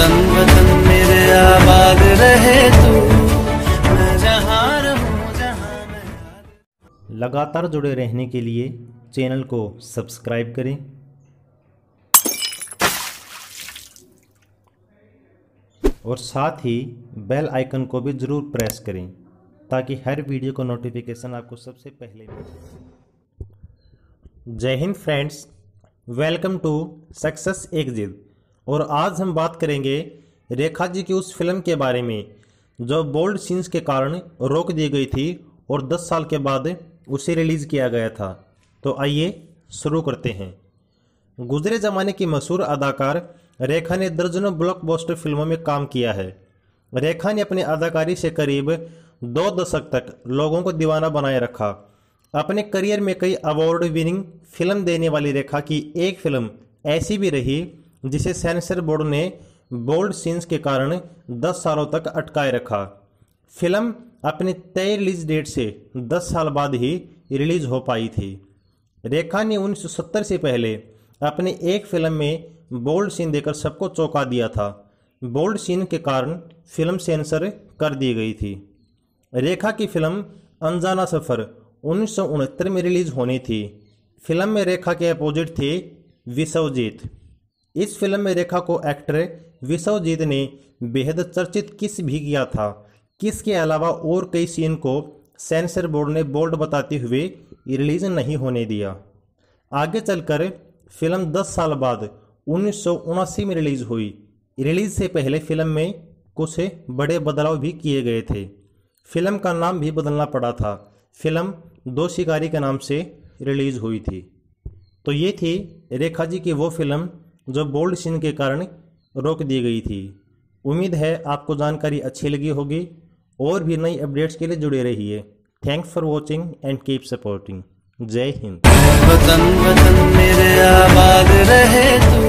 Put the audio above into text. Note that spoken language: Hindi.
तन वतन मेरे आबाद रहे तू मैं जहां रहूं जहां मैं लगातार जुड़े रहने के लिए चैनल को सब्सक्राइब करें और साथ ही बेल आइकन को भी ज़रूर प्रेस करें ताकि हर वीडियो का नोटिफिकेशन आपको सबसे पहले मिले जय हिंद friends welcome to success exit और आज हम बात करेंगे रेखा जी की उस फिल्म के बारे में जो बोल्ड सीन्स के कारण रोक दी गई थी और 10 साल के बाद उसे रिलीज़ किया गया था तो आइए शुरू करते हैं गुजरे ज़माने की मशहूर अदाकार रेखा ने दर्जनों ब्लॉकबस्टर फिल्मों में काम किया है रेखा ने अपनी अदाकारी से करीब दो दशक तक लोगों को दीवाना बनाए रखा अपने करियर में कई अवार्ड विनिंग फिल्म देने वाली रेखा की एक फिल्म ऐसी भी रही जिसे सेंसर बोर्ड ने बोल्ड सीन्स के कारण 10 सालों तक अटकाए रखा फिल्म अपने तय रिलीज डेट से 10 साल बाद ही रिलीज हो पाई थी रेखा ने 1970 से पहले अपनी एक फिल्म में बोल्ड सीन देकर सबको चौंका दिया था बोल्ड सीन के कारण फिल्म सेंसर कर दी गई थी रेखा की फिल्म अनजाना सफ़र उन्नीस में रिलीज़ होनी थी फिल्म में रेखा के अपोजिट थे विश्वजीत इस फिल्म में रेखा को एक्टर विश्वजीत ने बेहद चर्चित किस भी किया था किस के अलावा और कई सीन को सेंसर बोर्ड ने बोल्ड बताते हुए रिलीज नहीं होने दिया आगे चलकर फिल्म 10 साल बाद उन्नीस में रिलीज हुई रिलीज से पहले फिल्म में कुछ बड़े बदलाव भी किए गए थे फिल्म का नाम भी बदलना पड़ा था फिल्म दो शिकारी के नाम से रिलीज हुई थी तो ये थी रेखा जी की वो फिल्म जो बोल्ड सीन के कारण रोक दी गई थी उम्मीद है आपको जानकारी अच्छी लगी होगी और भी नई अपडेट्स के लिए जुड़े रहिए thanks for watching and keep supporting जय हिंद वतन वतन मेरे आबाद रहे तू